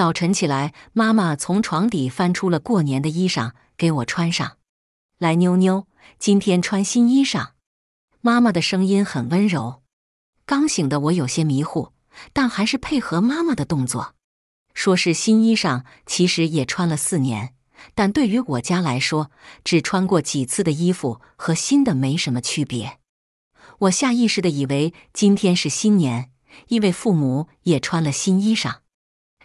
早晨起来，妈妈从床底翻出了过年的衣裳给我穿上。来，妞妞，今天穿新衣裳。妈妈的声音很温柔。刚醒的我有些迷糊，但还是配合妈妈的动作。说是新衣裳，其实也穿了四年。但对于我家来说，只穿过几次的衣服和新的没什么区别。我下意识的以为今天是新年，因为父母也穿了新衣裳。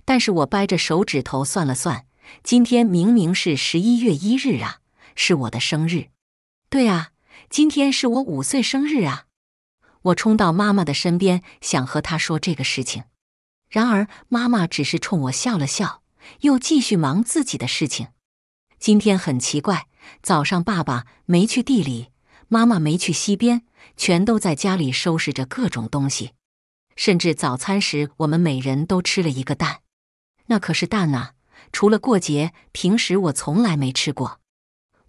但是我掰着手指头算了算，今天明明是十一月一日啊，是我的生日。对啊，今天是我五岁生日啊！我冲到妈妈的身边，想和她说这个事情。然而妈妈只是冲我笑了笑，又继续忙自己的事情。今天很奇怪，早上爸爸没去地里，妈妈没去溪边，全都在家里收拾着各种东西。甚至早餐时，我们每人都吃了一个蛋。那可是蛋啊！除了过节，平时我从来没吃过。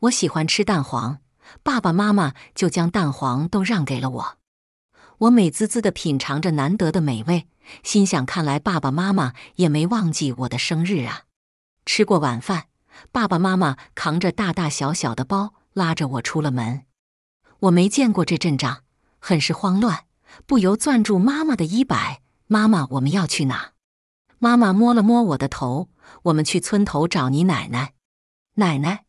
我喜欢吃蛋黄，爸爸妈妈就将蛋黄都让给了我。我美滋滋的品尝着难得的美味，心想：看来爸爸妈妈也没忘记我的生日啊！吃过晚饭，爸爸妈妈扛着大大小小的包，拉着我出了门。我没见过这阵仗，很是慌乱，不由攥住妈妈的衣摆：“妈妈，我们要去哪？”妈妈摸了摸我的头，我们去村头找你奶奶。奶奶，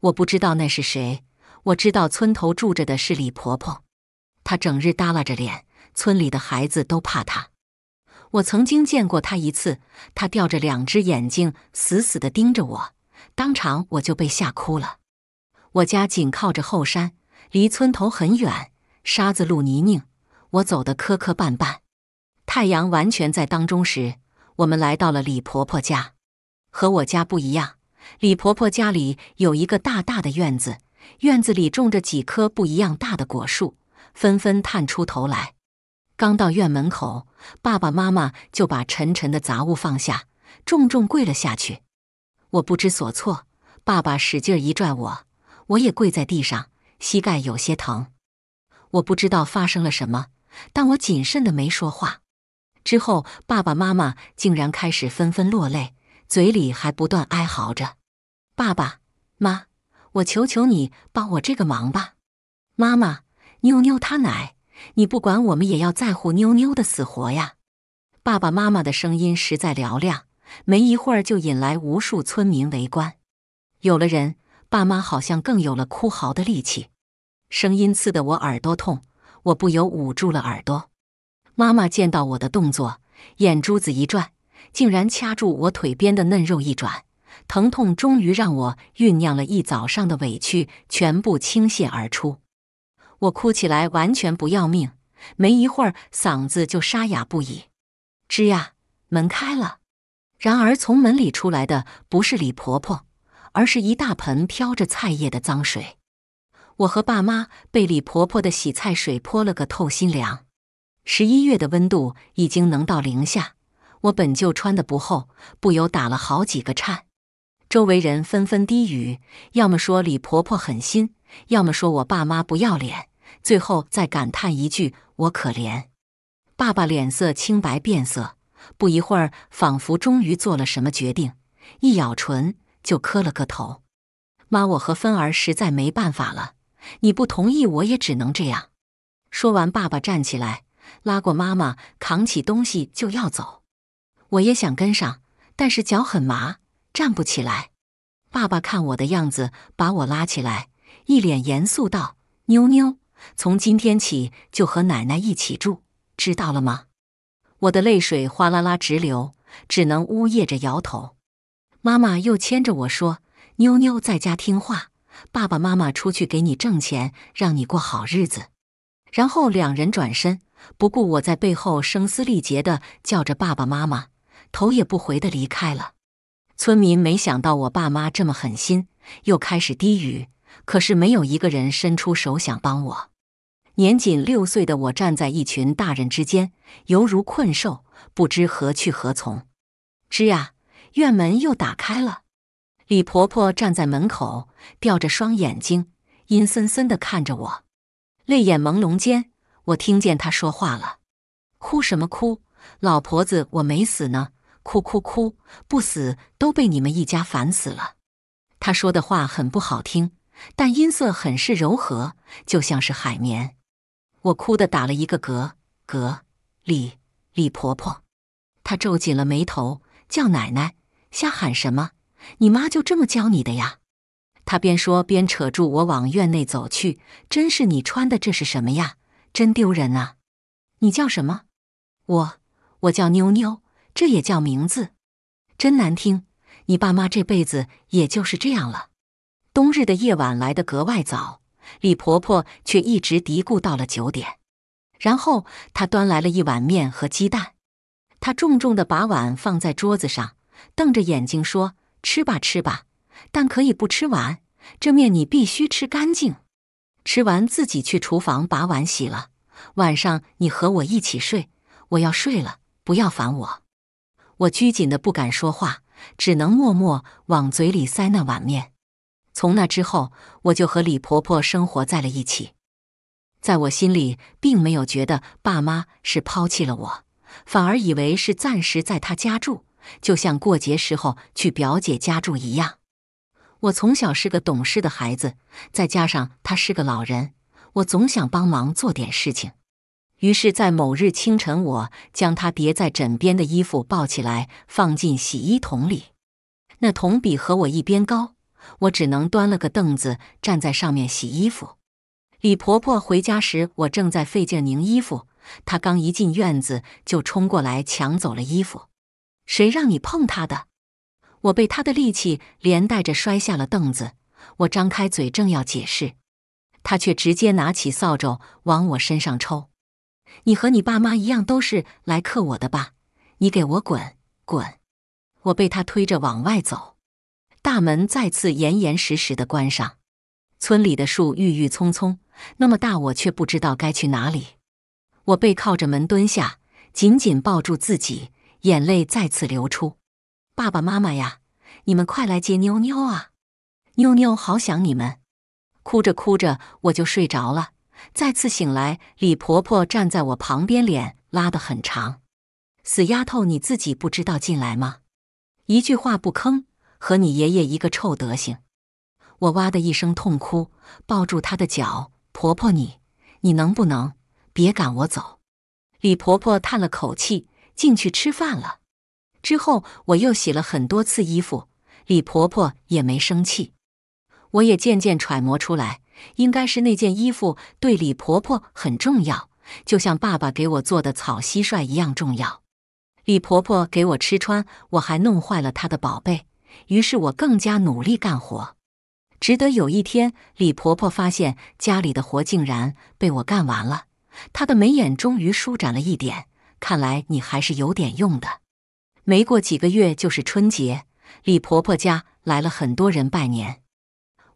我不知道那是谁。我知道村头住着的是李婆婆，她整日耷拉着脸，村里的孩子都怕她。我曾经见过她一次，她吊着两只眼睛，死死的盯着我，当场我就被吓哭了。我家紧靠着后山，离村头很远，沙子路泥泞，我走得磕磕绊绊。太阳完全在当中时。我们来到了李婆婆家，和我家不一样。李婆婆家里有一个大大的院子，院子里种着几棵不一样大的果树，纷纷探出头来。刚到院门口，爸爸妈妈就把沉沉的杂物放下，重重跪了下去。我不知所措，爸爸使劲一拽我，我也跪在地上，膝盖有些疼。我不知道发生了什么，但我谨慎的没说话。之后，爸爸妈妈竟然开始纷纷落泪，嘴里还不断哀嚎着：“爸爸妈我求求你帮我这个忙吧！”“妈妈，妞妞她奶，你不管我们也要在乎妞妞的死活呀！”爸爸妈妈的声音实在嘹亮，没一会儿就引来无数村民围观。有了人，爸妈好像更有了哭嚎的力气，声音刺得我耳朵痛，我不由捂住了耳朵。妈妈见到我的动作，眼珠子一转，竟然掐住我腿边的嫩肉一转，疼痛终于让我酝酿了一早上的委屈全部倾泻而出。我哭起来完全不要命，没一会儿嗓子就沙哑不已。吱呀，门开了，然而从门里出来的不是李婆婆，而是一大盆飘着菜叶的脏水。我和爸妈被李婆婆的洗菜水泼了个透心凉。十一月的温度已经能到零下，我本就穿的不厚，不由打了好几个颤。周围人纷纷低语，要么说李婆婆狠心，要么说我爸妈不要脸，最后再感叹一句我可怜。爸爸脸色青白变色，不一会儿仿佛终于做了什么决定，一咬唇就磕了个头。妈，我和芬儿实在没办法了，你不同意我也只能这样。说完，爸爸站起来。拉过妈妈，扛起东西就要走。我也想跟上，但是脚很麻，站不起来。爸爸看我的样子，把我拉起来，一脸严肃道：“妞妞，从今天起就和奶奶一起住，知道了吗？”我的泪水哗啦啦直流，只能呜咽着摇头。妈妈又牵着我说：“妞妞在家听话，爸爸妈妈出去给你挣钱，让你过好日子。”然后两人转身。不顾我在背后声嘶力竭地叫着“爸爸妈妈”，头也不回地离开了。村民没想到我爸妈这么狠心，又开始低语。可是没有一个人伸出手想帮我。年仅六岁的我站在一群大人之间，犹如困兽，不知何去何从。吱呀，院门又打开了。李婆婆站在门口，吊着双眼睛，阴森森地看着我，泪眼朦胧间。我听见他说话了，哭什么哭？老婆子，我没死呢！哭哭哭，不死都被你们一家烦死了。他说的话很不好听，但音色很是柔和，就像是海绵。我哭的打了一个嗝，嗝。李李婆婆，她皱紧了眉头，叫奶奶，瞎喊什么？你妈就这么教你的呀？她边说边扯住我往院内走去。真是你穿的，这是什么呀？真丢人啊！你叫什么？我我叫妞妞，这也叫名字？真难听！你爸妈这辈子也就是这样了。冬日的夜晚来得格外早，李婆婆却一直嘀咕到了九点。然后她端来了一碗面和鸡蛋，她重重的把碗放在桌子上，瞪着眼睛说：“吃吧吃吧，但可以不吃完。这面你必须吃干净。”吃完自己去厨房把碗洗了。晚上你和我一起睡，我要睡了，不要烦我。我拘谨的不敢说话，只能默默往嘴里塞那碗面。从那之后，我就和李婆婆生活在了一起。在我心里，并没有觉得爸妈是抛弃了我，反而以为是暂时在她家住，就像过节时候去表姐家住一样。我从小是个懂事的孩子，再加上他是个老人，我总想帮忙做点事情。于是，在某日清晨，我将他叠在枕边的衣服抱起来，放进洗衣桶里。那桶比和我一边高，我只能端了个凳子站在上面洗衣服。李婆婆回家时，我正在费劲拧衣服，她刚一进院子就冲过来抢走了衣服。谁让你碰她的？我被他的力气连带着摔下了凳子，我张开嘴正要解释，他却直接拿起扫帚往我身上抽。你和你爸妈一样，都是来克我的吧？你给我滚，滚！我被他推着往外走，大门再次严严实实的关上。村里的树郁郁葱葱，那么大，我却不知道该去哪里。我背靠着门蹲下，紧紧抱住自己，眼泪再次流出。爸爸妈妈呀，你们快来接妞妞啊！妞妞好想你们，哭着哭着我就睡着了。再次醒来，李婆婆站在我旁边，脸拉得很长。死丫头，你自己不知道进来吗？一句话不吭，和你爷爷一个臭德行。我哇的一声痛哭，抱住她的脚。婆婆，你你能不能别赶我走？李婆婆叹了口气，进去吃饭了。之后，我又洗了很多次衣服，李婆婆也没生气。我也渐渐揣摩出来，应该是那件衣服对李婆婆很重要，就像爸爸给我做的草蟋蟀一样重要。李婆婆给我吃穿，我还弄坏了她的宝贝，于是我更加努力干活。直到有一天，李婆婆发现家里的活竟然被我干完了，她的眉眼终于舒展了一点。看来你还是有点用的。没过几个月就是春节，李婆婆家来了很多人拜年。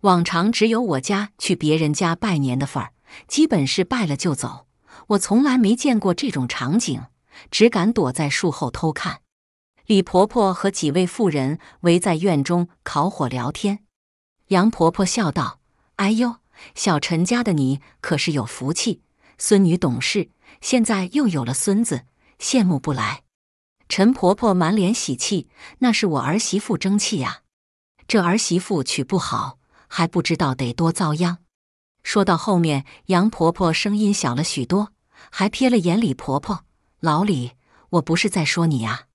往常只有我家去别人家拜年的份儿，基本是拜了就走。我从来没见过这种场景，只敢躲在树后偷看。李婆婆和几位妇人围在院中烤火聊天。杨婆婆笑道：“哎呦，小陈家的你可是有福气，孙女懂事，现在又有了孙子，羡慕不来。”陈婆婆满脸喜气，那是我儿媳妇争气呀。这儿媳妇娶不好，还不知道得多遭殃。说到后面，杨婆婆声音小了许多，还瞥了眼李婆婆：“老李，我不是在说你啊。”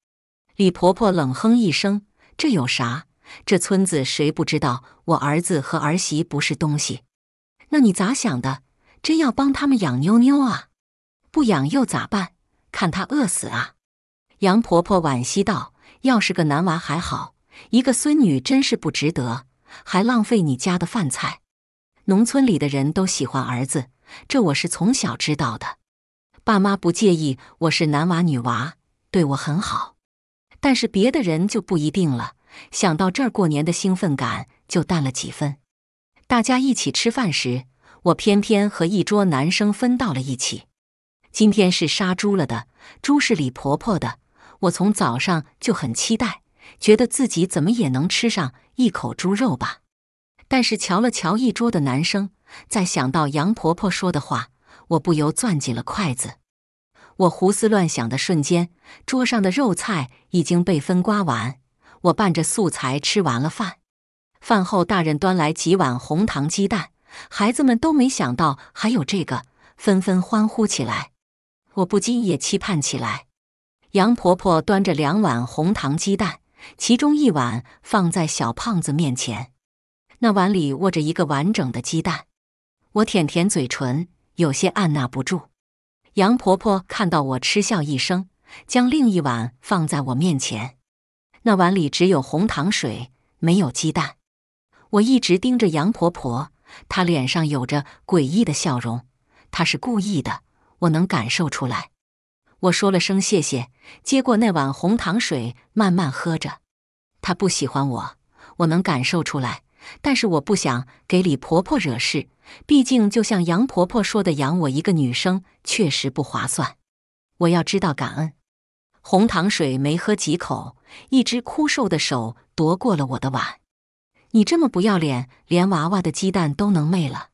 李婆婆冷哼一声：“这有啥？这村子谁不知道我儿子和儿媳不是东西？那你咋想的？真要帮他们养妞妞啊？不养又咋办？看他饿死啊！”杨婆婆惋惜道：“要是个男娃还好，一个孙女真是不值得，还浪费你家的饭菜。农村里的人都喜欢儿子，这我是从小知道的。爸妈不介意我是男娃女娃，对我很好。但是别的人就不一定了。想到这儿过年的兴奋感就淡了几分。大家一起吃饭时，我偏偏和一桌男生分到了一起。今天是杀猪了的，猪是李婆婆的。”我从早上就很期待，觉得自己怎么也能吃上一口猪肉吧。但是瞧了瞧一桌的男生，再想到杨婆婆说的话，我不由攥紧了筷子。我胡思乱想的瞬间，桌上的肉菜已经被分刮完。我伴着素菜吃完了饭。饭后，大人端来几碗红糖鸡蛋，孩子们都没想到还有这个，纷纷欢呼起来。我不禁也期盼起来。杨婆婆端着两碗红糖鸡蛋，其中一碗放在小胖子面前，那碗里握着一个完整的鸡蛋。我舔舔嘴唇，有些按捺不住。杨婆婆看到我，嗤笑一声，将另一碗放在我面前，那碗里只有红糖水，没有鸡蛋。我一直盯着杨婆婆，她脸上有着诡异的笑容，她是故意的，我能感受出来。我说了声谢谢，接过那碗红糖水，慢慢喝着。她不喜欢我，我能感受出来。但是我不想给李婆婆惹事，毕竟就像杨婆婆说的，养我一个女生确实不划算。我要知道感恩。红糖水没喝几口，一只枯瘦的手夺过了我的碗。你这么不要脸，连娃娃的鸡蛋都能昧了！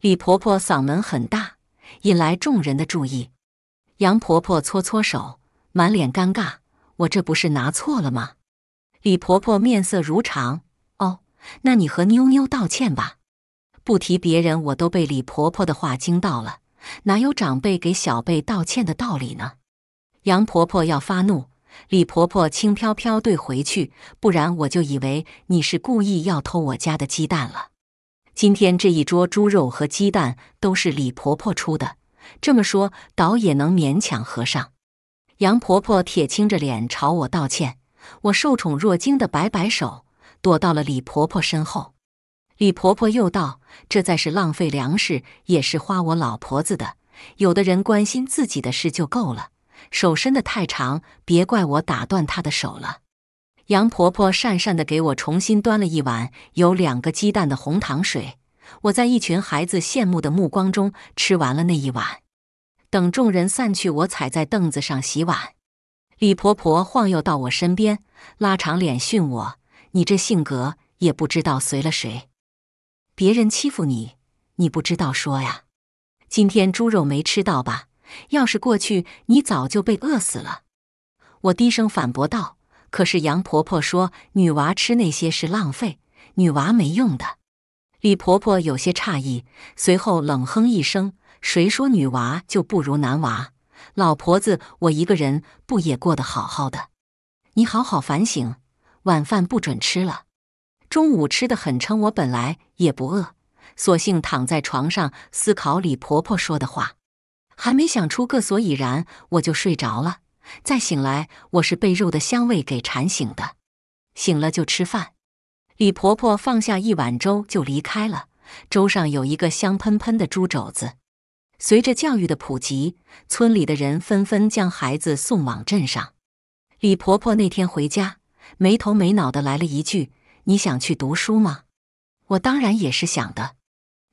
李婆婆嗓门很大，引来众人的注意。杨婆婆搓搓手，满脸尴尬：“我这不是拿错了吗？”李婆婆面色如常：“哦，那你和妞妞道歉吧。”不提别人，我都被李婆婆的话惊到了。哪有长辈给小辈道歉的道理呢？杨婆婆要发怒，李婆婆轻飘飘对回去：“不然我就以为你是故意要偷我家的鸡蛋了。”今天这一桌猪肉和鸡蛋都是李婆婆出的。这么说，倒也能勉强合上。杨婆婆铁青着脸朝我道歉，我受宠若惊地摆摆手，躲到了李婆婆身后。李婆婆又道：“这再是浪费粮食，也是花我老婆子的。有的人关心自己的事就够了，手伸得太长，别怪我打断她的手了。”杨婆婆讪讪地给我重新端了一碗有两个鸡蛋的红糖水。我在一群孩子羡慕的目光中吃完了那一碗。等众人散去，我踩在凳子上洗碗。李婆婆晃悠到我身边，拉长脸训我：“你这性格也不知道随了谁？别人欺负你，你不知道说呀？今天猪肉没吃到吧？要是过去，你早就被饿死了。”我低声反驳道：“可是杨婆婆说，女娃吃那些是浪费，女娃没用的。”李婆婆有些诧异，随后冷哼一声：“谁说女娃就不如男娃？老婆子，我一个人不也过得好好的？你好好反省，晚饭不准吃了。中午吃的很撑，我本来也不饿，索性躺在床上思考李婆婆说的话，还没想出个所以然，我就睡着了。再醒来，我是被肉的香味给馋醒的。醒了就吃饭。”李婆婆放下一碗粥就离开了，粥上有一个香喷喷的猪肘子。随着教育的普及，村里的人纷纷将孩子送往镇上。李婆婆那天回家，没头没脑的来了一句：“你想去读书吗？”我当然也是想的。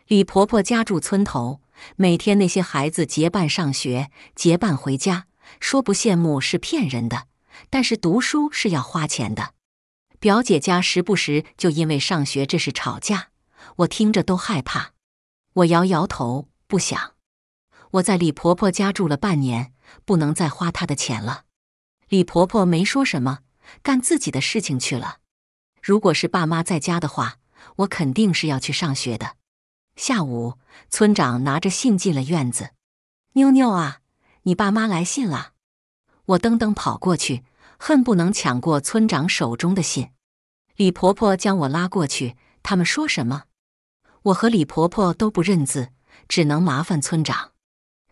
李婆婆家住村头，每天那些孩子结伴上学，结伴回家，说不羡慕是骗人的。但是读书是要花钱的。表姐家时不时就因为上学这事吵架，我听着都害怕。我摇摇头，不想。我在李婆婆家住了半年，不能再花她的钱了。李婆婆没说什么，干自己的事情去了。如果是爸妈在家的话，我肯定是要去上学的。下午，村长拿着信进了院子：“妞妞啊，你爸妈来信了。我噔噔跑过去。恨不能抢过村长手中的信，李婆婆将我拉过去。他们说什么？我和李婆婆都不认字，只能麻烦村长。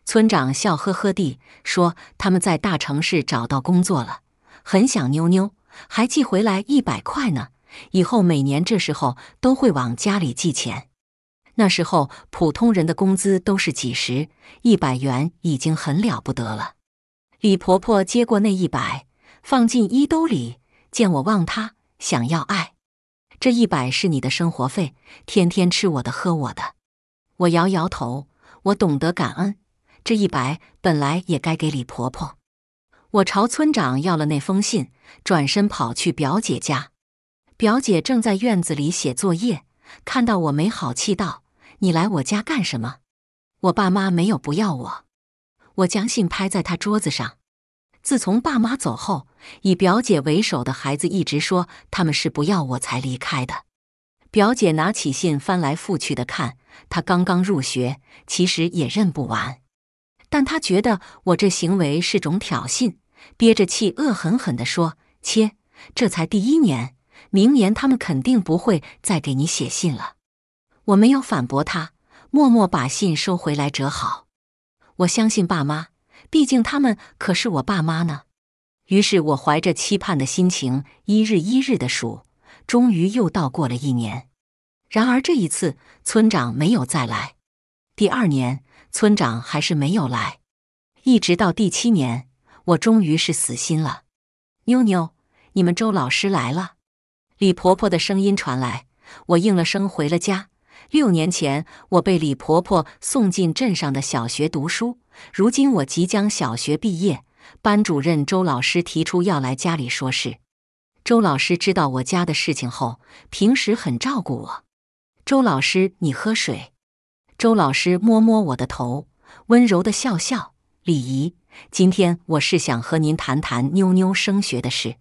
村长笑呵呵地说：“他们在大城市找到工作了，很想妞妞，还寄回来一百块呢。以后每年这时候都会往家里寄钱。那时候普通人的工资都是几十，一百元已经很了不得了。”李婆婆接过那一百。放进衣兜里，见我望他，想要爱。这一百是你的生活费，天天吃我的，喝我的。我摇摇头，我懂得感恩。这一百本来也该给李婆婆。我朝村长要了那封信，转身跑去表姐家。表姐正在院子里写作业，看到我没好气道：“你来我家干什么？我爸妈没有不要我。”我将信拍在她桌子上。自从爸妈走后，以表姐为首的孩子一直说他们是不要我才离开的。表姐拿起信，翻来覆去的看。她刚刚入学，其实也认不完，但她觉得我这行为是种挑衅，憋着气恶狠狠地说：“切，这才第一年，明年他们肯定不会再给你写信了。”我没有反驳她，默默把信收回来折好。我相信爸妈。毕竟他们可是我爸妈呢。于是我怀着期盼的心情，一日一日的数，终于又到过了一年。然而这一次，村长没有再来。第二年，村长还是没有来。一直到第七年，我终于是死心了。妞妞，你们周老师来了。李婆婆的声音传来，我应了声，回了家。六年前，我被李婆婆送进镇上的小学读书。如今我即将小学毕业，班主任周老师提出要来家里说事。周老师知道我家的事情后，平时很照顾我。周老师，你喝水。周老师摸摸我的头，温柔的笑笑。李姨，今天我是想和您谈谈妞妞升学的事。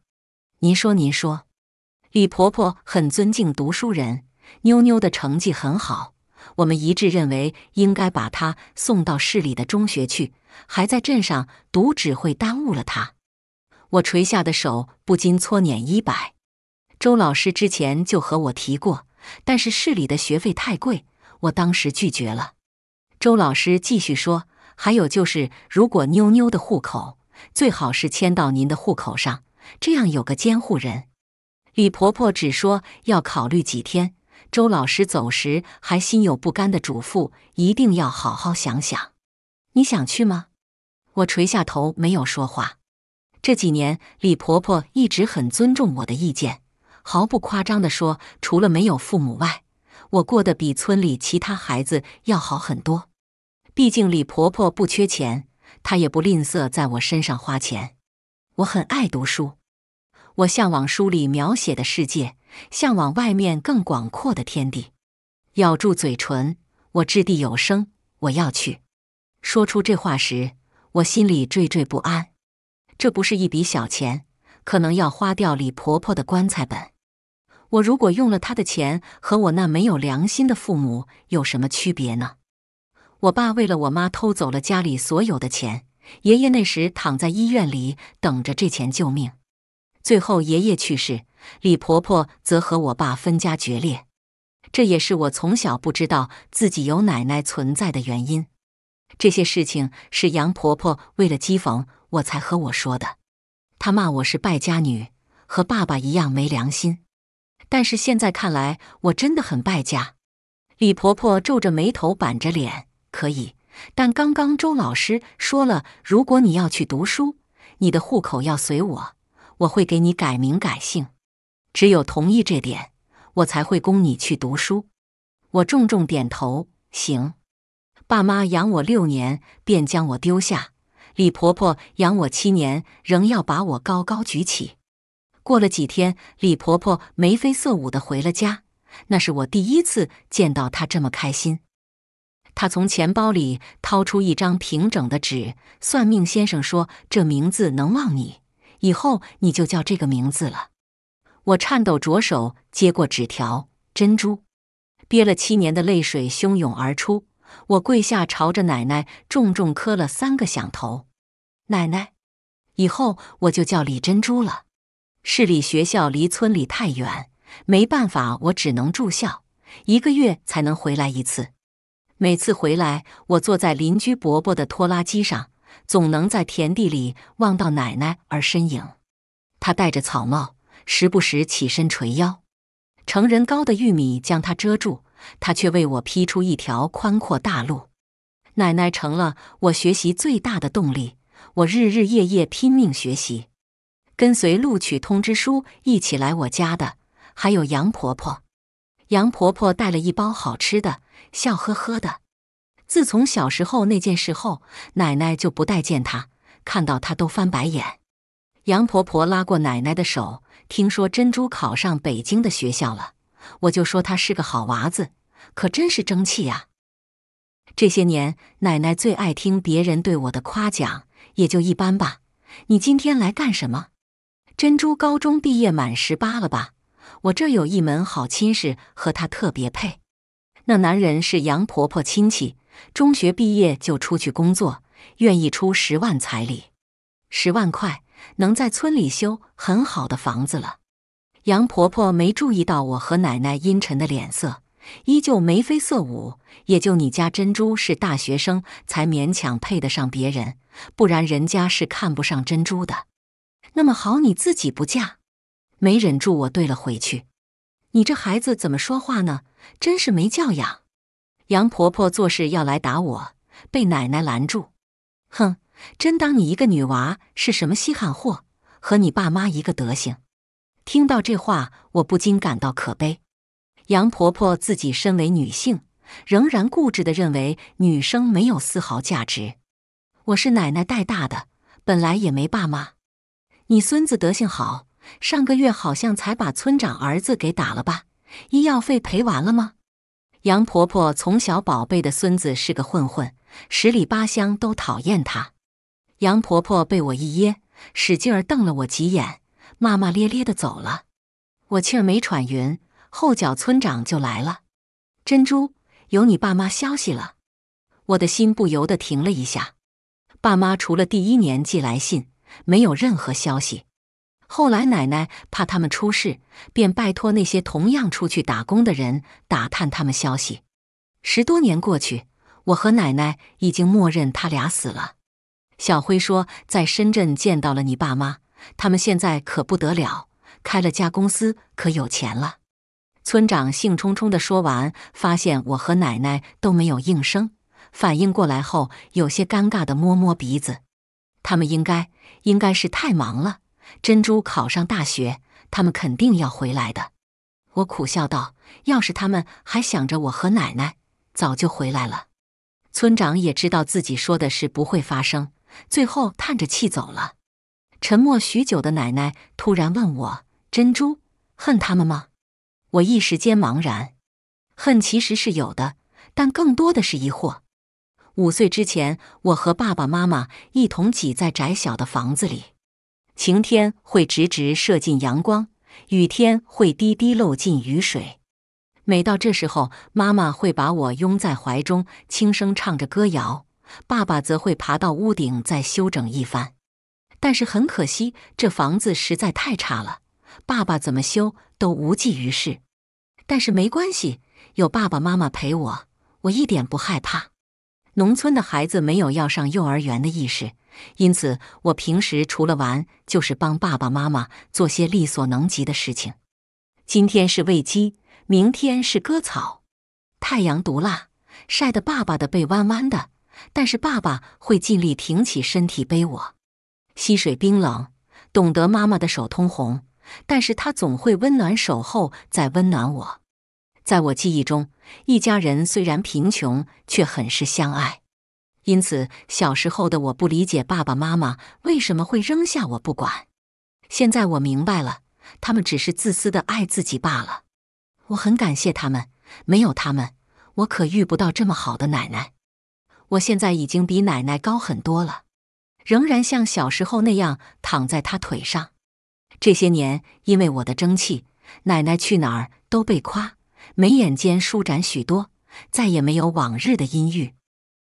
您说，您说。李婆婆很尊敬读书人，妞妞的成绩很好。我们一致认为应该把他送到市里的中学去，还在镇上读只会耽误了他。我垂下的手不禁搓捻衣摆。周老师之前就和我提过，但是市里的学费太贵，我当时拒绝了。周老师继续说：“还有就是，如果妞妞的户口最好是迁到您的户口上，这样有个监护人。”李婆婆只说要考虑几天。周老师走时还心有不甘的嘱咐：“一定要好好想想，你想去吗？”我垂下头，没有说话。这几年，李婆婆一直很尊重我的意见，毫不夸张的说，除了没有父母外，我过得比村里其他孩子要好很多。毕竟李婆婆不缺钱，她也不吝啬在我身上花钱。我很爱读书，我向往书里描写的世界。向往外面更广阔的天地，咬住嘴唇，我掷地有声：“我要去。”说出这话时，我心里惴惴不安。这不是一笔小钱，可能要花掉李婆婆的棺材本。我如果用了她的钱，和我那没有良心的父母有什么区别呢？我爸为了我妈偷走了家里所有的钱，爷爷那时躺在医院里等着这钱救命。最后，爷爷去世，李婆婆则和我爸分家决裂。这也是我从小不知道自己有奶奶存在的原因。这些事情是杨婆婆为了讥讽我才和我说的。她骂我是败家女，和爸爸一样没良心。但是现在看来，我真的很败家。李婆婆皱着眉头，板着脸，可以，但刚刚周老师说了，如果你要去读书，你的户口要随我。我会给你改名改姓，只有同意这点，我才会供你去读书。我重重点头，行。爸妈养我六年，便将我丢下；李婆婆养我七年，仍要把我高高举起。过了几天，李婆婆眉飞色舞地回了家，那是我第一次见到她这么开心。她从钱包里掏出一张平整的纸，算命先生说这名字能旺你。以后你就叫这个名字了。我颤抖着手接过纸条，珍珠，憋了七年的泪水汹涌而出。我跪下，朝着奶奶重重磕了三个响头。奶奶，以后我就叫李珍珠了。市里学校离村里太远，没办法，我只能住校，一个月才能回来一次。每次回来，我坐在邻居伯伯的拖拉机上。总能在田地里望到奶奶，而身影。她戴着草帽，时不时起身垂腰。成人高的玉米将她遮住，她却为我劈出一条宽阔大路。奶奶成了我学习最大的动力，我日日夜夜拼命学习。跟随录取通知书一起来我家的还有杨婆婆。杨婆婆带了一包好吃的，笑呵呵的。自从小时候那件事后，奶奶就不待见他，看到他都翻白眼。杨婆婆拉过奶奶的手，听说珍珠考上北京的学校了，我就说她是个好娃子，可真是争气啊！这些年，奶奶最爱听别人对我的夸奖，也就一般吧。你今天来干什么？珍珠高中毕业满十八了吧？我这有一门好亲事，和她特别配。那男人是杨婆婆亲戚。中学毕业就出去工作，愿意出十万彩礼，十万块能在村里修很好的房子了。杨婆婆没注意到我和奶奶阴沉的脸色，依旧眉飞色舞。也就你家珍珠是大学生，才勉强配得上别人，不然人家是看不上珍珠的。那么好你自己不嫁，没忍住，我怼了回去：“你这孩子怎么说话呢？真是没教养。”杨婆婆做事要来打我，被奶奶拦住。哼，真当你一个女娃是什么稀罕货？和你爸妈一个德行。听到这话，我不禁感到可悲。杨婆婆自己身为女性，仍然固执的认为女生没有丝毫价值。我是奶奶带大的，本来也没爸妈。你孙子德性好，上个月好像才把村长儿子给打了吧？医药费赔完了吗？杨婆婆从小宝贝的孙子是个混混，十里八乡都讨厌他。杨婆婆被我一噎，使劲儿瞪了我几眼，骂骂咧咧的走了。我气儿没喘匀，后脚村长就来了。珍珠，有你爸妈消息了。我的心不由得停了一下。爸妈除了第一年寄来信，没有任何消息。后来，奶奶怕他们出事，便拜托那些同样出去打工的人打探他们消息。十多年过去，我和奶奶已经默认他俩死了。小辉说，在深圳见到了你爸妈，他们现在可不得了，开了家公司，可有钱了。村长兴冲冲的说完，发现我和奶奶都没有应声，反应过来后，有些尴尬的摸摸鼻子。他们应该，应该是太忙了。珍珠考上大学，他们肯定要回来的。我苦笑道：“要是他们还想着我和奶奶，早就回来了。”村长也知道自己说的是不会发生，最后叹着气走了。沉默许久的奶奶突然问我：“珍珠恨他们吗？”我一时间茫然。恨其实是有的，但更多的是疑惑。五岁之前，我和爸爸妈妈一同挤在窄小的房子里。晴天会直直射进阳光，雨天会滴滴漏进雨水。每到这时候，妈妈会把我拥在怀中，轻声唱着歌谣；爸爸则会爬到屋顶再修整一番。但是很可惜，这房子实在太差了，爸爸怎么修都无济于事。但是没关系，有爸爸妈妈陪我，我一点不害怕。农村的孩子没有要上幼儿园的意识，因此我平时除了玩，就是帮爸爸妈妈做些力所能及的事情。今天是喂鸡，明天是割草，太阳毒辣，晒得爸爸的背弯弯的，但是爸爸会尽力挺起身体背我。溪水冰冷，懂得妈妈的手通红，但是他总会温暖手后再温暖我。在我记忆中，一家人虽然贫穷，却很是相爱。因此，小时候的我不理解爸爸妈妈为什么会扔下我不管。现在我明白了，他们只是自私的爱自己罢了。我很感谢他们，没有他们，我可遇不到这么好的奶奶。我现在已经比奶奶高很多了，仍然像小时候那样躺在她腿上。这些年，因为我的争气，奶奶去哪儿都被夸。眉眼间舒展许多，再也没有往日的阴郁。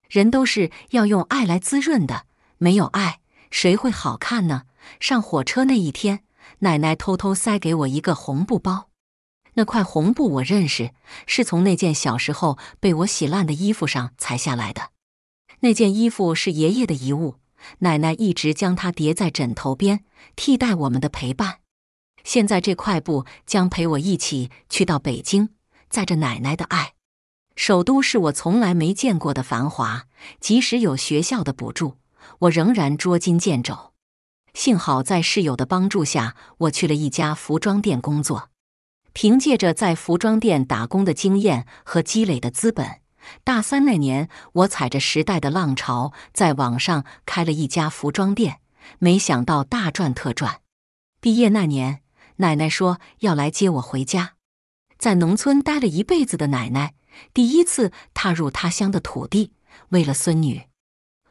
人都是要用爱来滋润的，没有爱，谁会好看呢？上火车那一天，奶奶偷偷塞给我一个红布包。那块红布我认识，是从那件小时候被我洗烂的衣服上裁下来的。那件衣服是爷爷的遗物，奶奶一直将它叠在枕头边，替代我们的陪伴。现在这块布将陪我一起去到北京。载着奶奶的爱，首都是我从来没见过的繁华。即使有学校的补助，我仍然捉襟见肘。幸好在室友的帮助下，我去了一家服装店工作。凭借着在服装店打工的经验和积累的资本，大三那年，我踩着时代的浪潮，在网上开了一家服装店。没想到大赚特赚。毕业那年，奶奶说要来接我回家。在农村待了一辈子的奶奶，第一次踏入他乡的土地。为了孙女，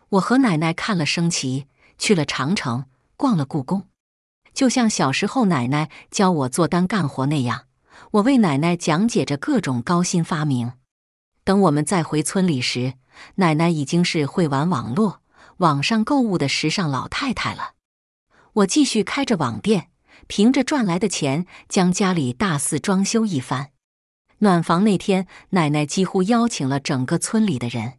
我和奶奶看了升旗，去了长城，逛了故宫。就像小时候奶奶教我做单干活那样，我为奶奶讲解着各种高新发明。等我们再回村里时，奶奶已经是会玩网络、网上购物的时尚老太太了。我继续开着网店。凭着赚来的钱，将家里大肆装修一番。暖房那天，奶奶几乎邀请了整个村里的人。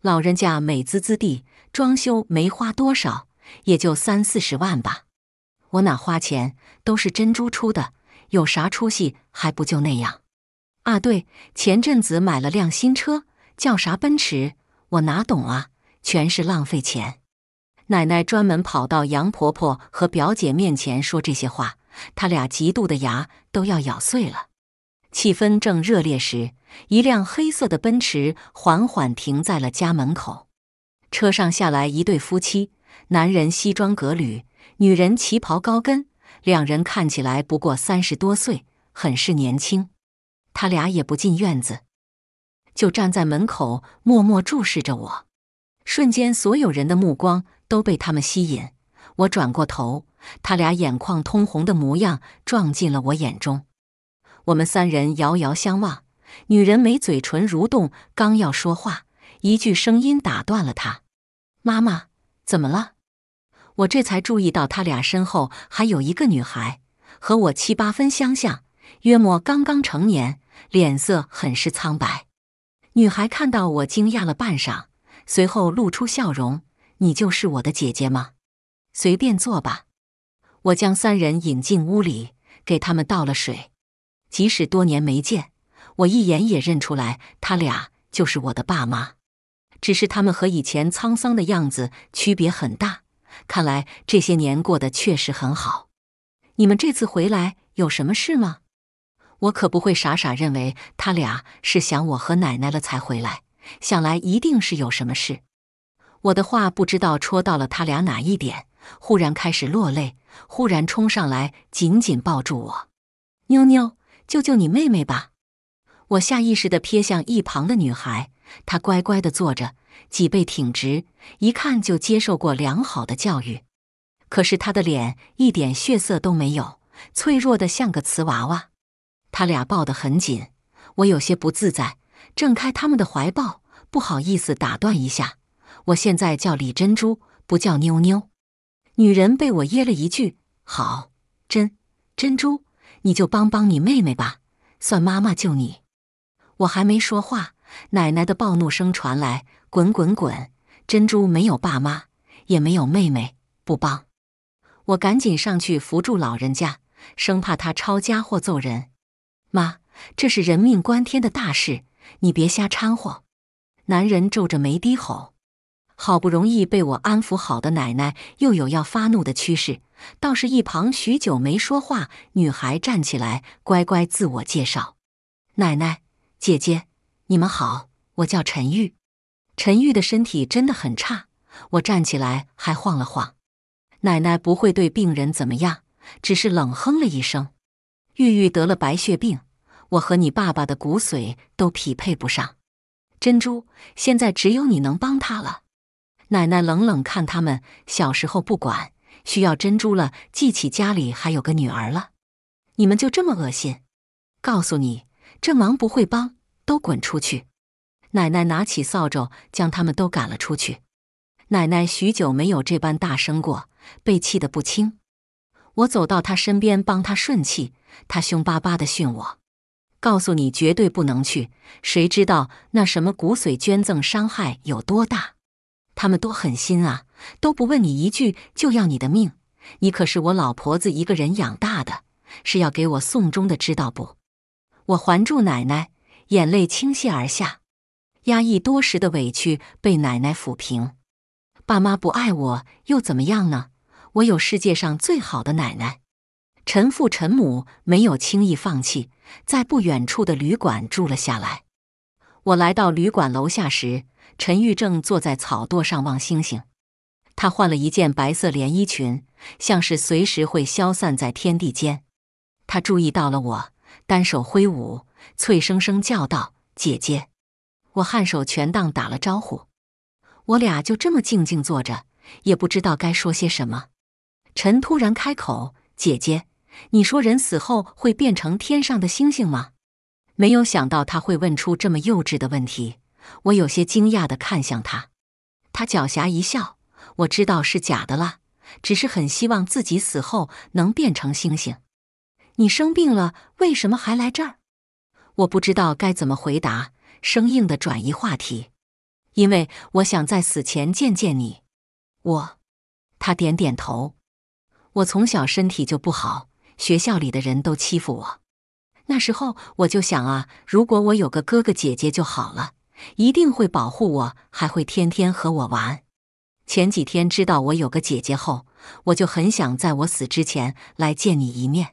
老人家美滋滋地，装修没花多少，也就三四十万吧。我哪花钱都是珍珠出的，有啥出息还不就那样？啊，对，前阵子买了辆新车，叫啥奔驰？我哪懂啊，全是浪费钱。奶奶专门跑到杨婆婆和表姐面前说这些话，她俩嫉妒的牙都要咬碎了。气氛正热烈时，一辆黑色的奔驰缓缓停在了家门口。车上下来一对夫妻，男人西装革履，女人旗袍高跟，两人看起来不过三十多岁，很是年轻。他俩也不进院子，就站在门口默默注视着我。瞬间，所有人的目光都被他们吸引。我转过头，他俩眼眶通红的模样撞进了我眼中。我们三人遥遥相望，女人没嘴唇蠕动，刚要说话，一句声音打断了她：“妈妈，怎么了？”我这才注意到，他俩身后还有一个女孩，和我七八分相像，约莫刚刚成年，脸色很是苍白。女孩看到我，惊讶了半晌。随后露出笑容，你就是我的姐姐吗？随便坐吧。我将三人引进屋里，给他们倒了水。即使多年没见，我一眼也认出来，他俩就是我的爸妈。只是他们和以前沧桑的样子区别很大，看来这些年过得确实很好。你们这次回来有什么事吗？我可不会傻傻认为他俩是想我和奶奶了才回来。想来一定是有什么事。我的话不知道戳到了他俩哪一点，忽然开始落泪，忽然冲上来紧紧抱住我。妞妞，救救你妹妹吧！我下意识地瞥向一旁的女孩，她乖乖地坐着，脊背挺直，一看就接受过良好的教育。可是她的脸一点血色都没有，脆弱的像个瓷娃娃。他俩抱得很紧，我有些不自在。挣开他们的怀抱，不好意思打断一下，我现在叫李珍珠，不叫妞妞。女人被我噎了一句：“好，珍珍珠，你就帮帮你妹妹吧，算妈妈救你。”我还没说话，奶奶的暴怒声传来：“滚滚滚！珍珠没有爸妈，也没有妹妹，不帮！”我赶紧上去扶住老人家，生怕他抄家或揍人。妈，这是人命关天的大事。你别瞎掺和！男人皱着眉低吼。好不容易被我安抚好的奶奶又有要发怒的趋势，倒是一旁许久没说话女孩站起来，乖乖自我介绍：“奶奶，姐姐，你们好，我叫陈玉。”陈玉的身体真的很差，我站起来还晃了晃。奶奶不会对病人怎么样，只是冷哼了一声。玉玉得了白血病。我和你爸爸的骨髓都匹配不上，珍珠，现在只有你能帮他了。奶奶冷冷看他们，小时候不管，需要珍珠了，记起家里还有个女儿了。你们就这么恶心？告诉你，这忙不会帮，都滚出去！奶奶拿起扫帚，将他们都赶了出去。奶奶许久没有这般大声过，被气得不轻。我走到她身边，帮她顺气。她凶巴巴地训我。告诉你绝对不能去，谁知道那什么骨髓捐赠伤害有多大？他们多狠心啊！都不问你一句就要你的命，你可是我老婆子一个人养大的，是要给我送终的，知道不？我还住奶奶，眼泪倾泻而下，压抑多时的委屈被奶奶抚平。爸妈不爱我又怎么样呢？我有世界上最好的奶奶。陈父陈母没有轻易放弃。在不远处的旅馆住了下来。我来到旅馆楼下时，陈玉正坐在草垛上望星星。他换了一件白色连衣裙，像是随时会消散在天地间。他注意到了我，单手挥舞，脆生生叫道：“姐姐！”我颔首全当打了招呼。我俩就这么静静坐着，也不知道该说些什么。陈突然开口：“姐姐。”你说人死后会变成天上的星星吗？没有想到他会问出这么幼稚的问题，我有些惊讶地看向他。他狡黠一笑，我知道是假的啦，只是很希望自己死后能变成星星。你生病了，为什么还来这儿？我不知道该怎么回答，生硬地转移话题。因为我想在死前见见你。我，他点点头。我从小身体就不好。学校里的人都欺负我，那时候我就想啊，如果我有个哥哥姐姐就好了，一定会保护我，还会天天和我玩。前几天知道我有个姐姐后，我就很想在我死之前来见你一面。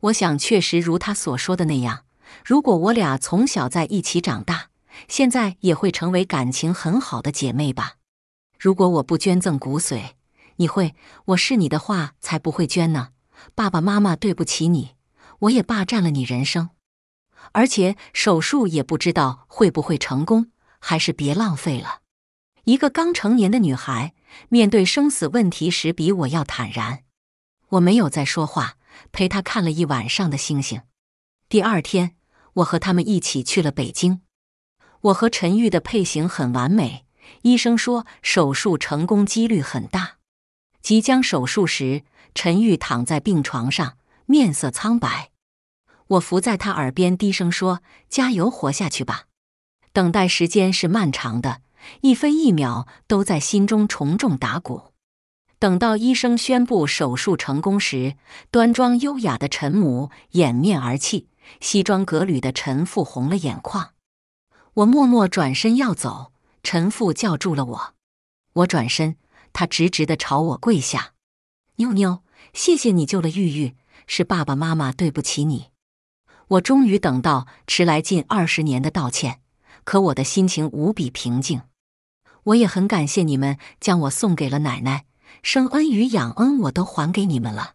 我想，确实如他所说的那样，如果我俩从小在一起长大，现在也会成为感情很好的姐妹吧。如果我不捐赠骨髓，你会我是你的话，才不会捐呢。爸爸妈妈，对不起你，我也霸占了你人生，而且手术也不知道会不会成功，还是别浪费了。一个刚成年的女孩面对生死问题时，比我要坦然。我没有再说话，陪她看了一晚上的星星。第二天，我和他们一起去了北京。我和陈玉的配型很完美，医生说手术成功几率很大。即将手术时，陈玉躺在病床上，面色苍白。我伏在他耳边低声说：“加油，活下去吧。”等待时间是漫长的，一分一秒都在心中重重打鼓。等到医生宣布手术成功时，端庄优雅的陈母掩面而泣，西装革履的陈父红了眼眶。我默默转身要走，陈父叫住了我。我转身。他直直的朝我跪下，妞妞，谢谢你救了玉玉，是爸爸妈妈对不起你。我终于等到迟来近二十年的道歉，可我的心情无比平静。我也很感谢你们将我送给了奶奶，生恩与养恩我都还给你们了。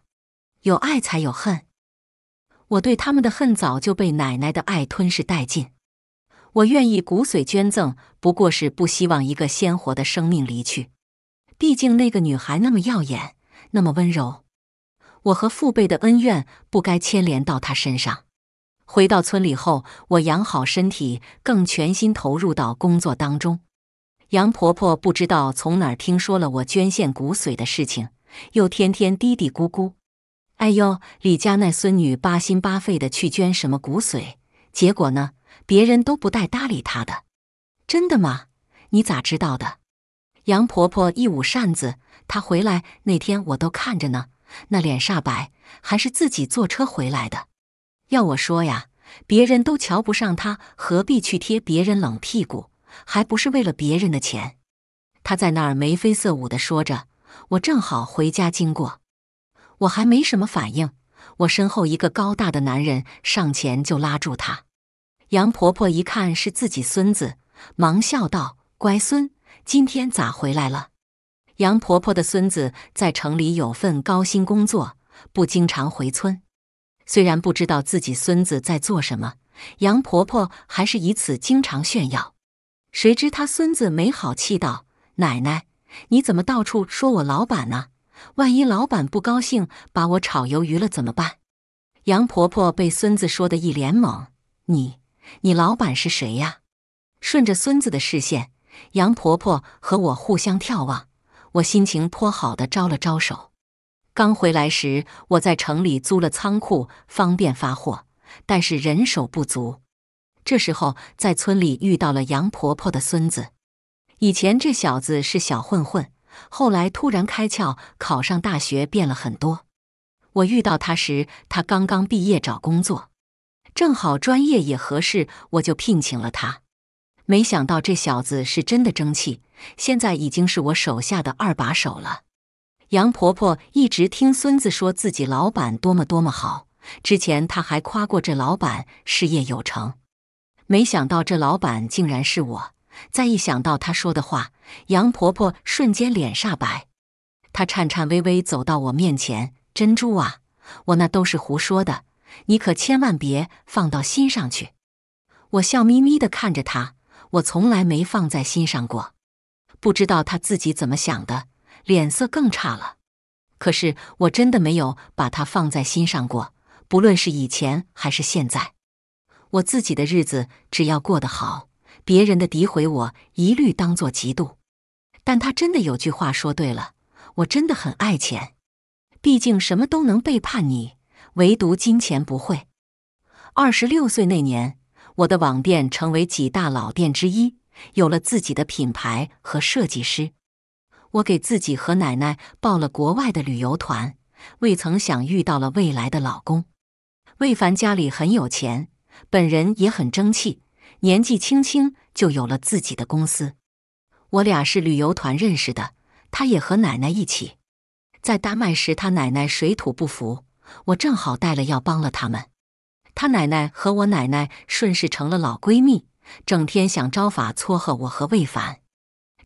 有爱才有恨，我对他们的恨早就被奶奶的爱吞噬殆尽。我愿意骨髓捐赠，不过是不希望一个鲜活的生命离去。毕竟那个女孩那么耀眼，那么温柔。我和父辈的恩怨不该牵连到她身上。回到村里后，我养好身体，更全心投入到工作当中。杨婆婆不知道从哪儿听说了我捐献骨髓的事情，又天天嘀嘀咕咕：“哎呦，李家那孙女八心八肺的去捐什么骨髓？结果呢，别人都不带搭理她的。”真的吗？你咋知道的？杨婆婆一捂扇子，她回来那天我都看着呢，那脸煞白，还是自己坐车回来的。要我说呀，别人都瞧不上她，何必去贴别人冷屁股？还不是为了别人的钱？她在那儿眉飞色舞的说着，我正好回家经过，我还没什么反应，我身后一个高大的男人上前就拉住她。杨婆婆一看是自己孙子，忙笑道：“乖孙。”今天咋回来了？杨婆婆的孙子在城里有份高薪工作，不经常回村。虽然不知道自己孙子在做什么，杨婆婆还是以此经常炫耀。谁知她孙子没好气道：“奶奶，你怎么到处说我老板呢？万一老板不高兴把我炒鱿鱼了怎么办？”杨婆婆被孙子说的一脸懵：“你你老板是谁呀？”顺着孙子的视线。杨婆婆和我互相眺望，我心情颇好地招了招手。刚回来时，我在城里租了仓库，方便发货，但是人手不足。这时候在村里遇到了杨婆婆的孙子。以前这小子是小混混，后来突然开窍，考上大学，变了很多。我遇到他时，他刚刚毕业找工作，正好专业也合适，我就聘请了他。没想到这小子是真的争气，现在已经是我手下的二把手了。杨婆婆一直听孙子说自己老板多么多么好，之前他还夸过这老板事业有成。没想到这老板竟然是我，再一想到他说的话，杨婆婆瞬间脸煞白。她颤颤巍巍走到我面前：“珍珠啊，我那都是胡说的，你可千万别放到心上去。”我笑眯眯的看着她。我从来没放在心上过，不知道他自己怎么想的，脸色更差了。可是我真的没有把他放在心上过，不论是以前还是现在。我自己的日子只要过得好，别人的诋毁我一律当做嫉妒。但他真的有句话说对了，我真的很爱钱，毕竟什么都能背叛你，唯独金钱不会。二十六岁那年。我的网店成为几大老店之一，有了自己的品牌和设计师。我给自己和奶奶报了国外的旅游团，未曾想遇到了未来的老公魏凡。家里很有钱，本人也很争气，年纪轻轻就有了自己的公司。我俩是旅游团认识的，他也和奶奶一起在丹麦时，他奶奶水土不服，我正好带了药帮了他们。她奶奶和我奶奶顺势成了老闺蜜，整天想招法撮合我和魏凡。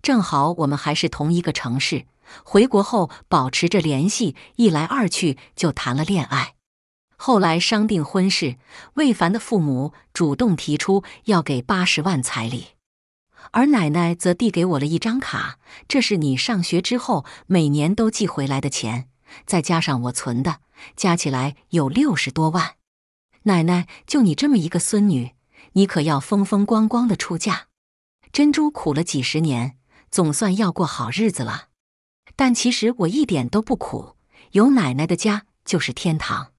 正好我们还是同一个城市，回国后保持着联系，一来二去就谈了恋爱。后来商定婚事，魏凡的父母主动提出要给八十万彩礼，而奶奶则递给我了一张卡，这是你上学之后每年都寄回来的钱，再加上我存的，加起来有六十多万。奶奶，就你这么一个孙女，你可要风风光光的出嫁。珍珠苦了几十年，总算要过好日子了。但其实我一点都不苦，有奶奶的家就是天堂。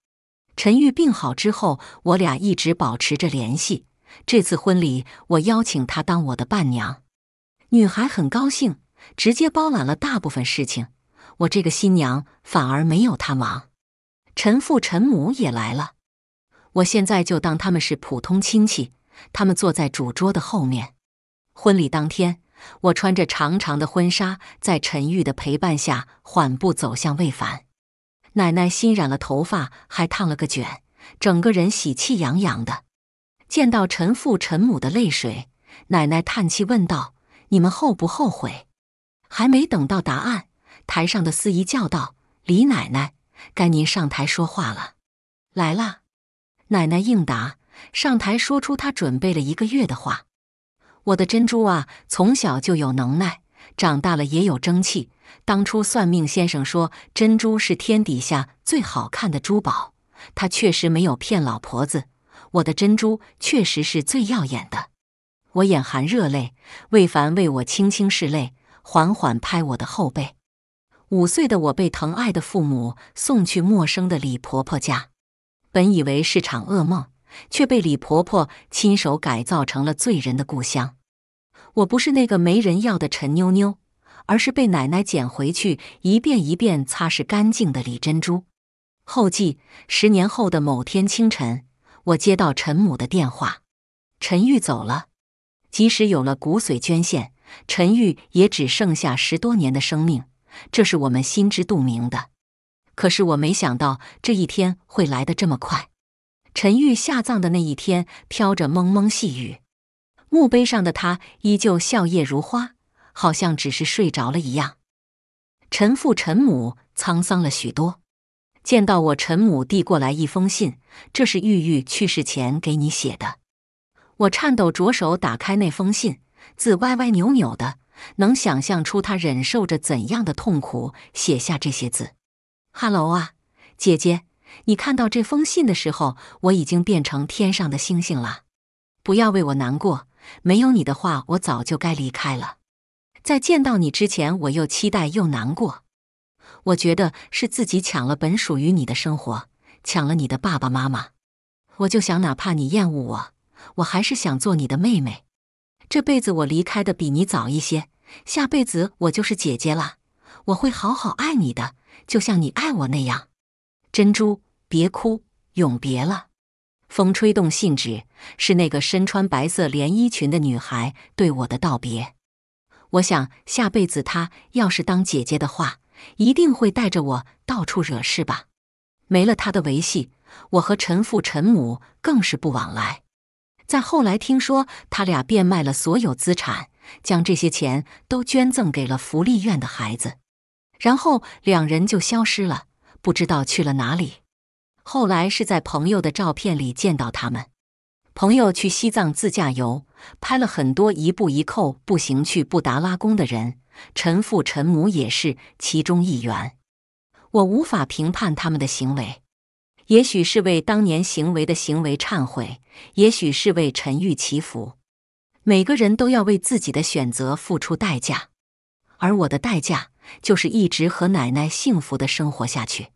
陈玉病好之后，我俩一直保持着联系。这次婚礼，我邀请她当我的伴娘。女孩很高兴，直接包揽了大部分事情。我这个新娘反而没有她忙。陈父、陈母也来了。我现在就当他们是普通亲戚。他们坐在主桌的后面。婚礼当天，我穿着长长的婚纱，在陈玉的陪伴下，缓步走向魏凡。奶奶新染了头发，还烫了个卷，整个人喜气洋洋的。见到陈父、陈母的泪水，奶奶叹气问道：“你们后不后悔？”还没等到答案，台上的司仪叫道：“李奶奶，该您上台说话了。”来了。奶奶应答，上台说出她准备了一个月的话：“我的珍珠啊，从小就有能耐，长大了也有争气。当初算命先生说珍珠是天底下最好看的珠宝，他确实没有骗老婆子。我的珍珠确实是最耀眼的。”我眼含热泪，魏凡为我轻轻拭泪，缓缓拍我的后背。五岁的我被疼爱的父母送去陌生的李婆婆家。本以为是场噩梦，却被李婆婆亲手改造成了罪人的故乡。我不是那个没人要的陈妞妞，而是被奶奶捡回去一遍一遍擦拭干净的李珍珠。后记：十年后的某天清晨，我接到陈母的电话，陈玉走了。即使有了骨髓捐献，陈玉也只剩下十多年的生命，这是我们心知肚明的。可是我没想到这一天会来得这么快。陈玉下葬的那一天，飘着蒙蒙细雨，墓碑上的他依旧笑靥如花，好像只是睡着了一样。陈父陈母沧桑了许多。见到我，陈母递过来一封信，这是玉玉去世前给你写的。我颤抖着手打开那封信，字歪歪扭扭的，能想象出他忍受着怎样的痛苦写下这些字。哈喽啊，姐姐，你看到这封信的时候，我已经变成天上的星星了。不要为我难过，没有你的话，我早就该离开了。在见到你之前，我又期待又难过。我觉得是自己抢了本属于你的生活，抢了你的爸爸妈妈。我就想，哪怕你厌恶我，我还是想做你的妹妹。这辈子我离开的比你早一些，下辈子我就是姐姐了。我会好好爱你的。就像你爱我那样，珍珠，别哭，永别了。风吹动信纸，是那个身穿白色连衣裙的女孩对我的道别。我想，下辈子她要是当姐姐的话，一定会带着我到处惹事吧。没了她的维系，我和陈父、陈母更是不往来。再后来，听说他俩变卖了所有资产，将这些钱都捐赠给了福利院的孩子。然后两人就消失了，不知道去了哪里。后来是在朋友的照片里见到他们。朋友去西藏自驾游，拍了很多一步一叩步行去布达拉宫的人，陈父陈母也是其中一员。我无法评判他们的行为，也许是为当年行为的行为忏悔，也许是为陈玉祈福。每个人都要为自己的选择付出代价，而我的代价。就是一直和奶奶幸福的生活下去。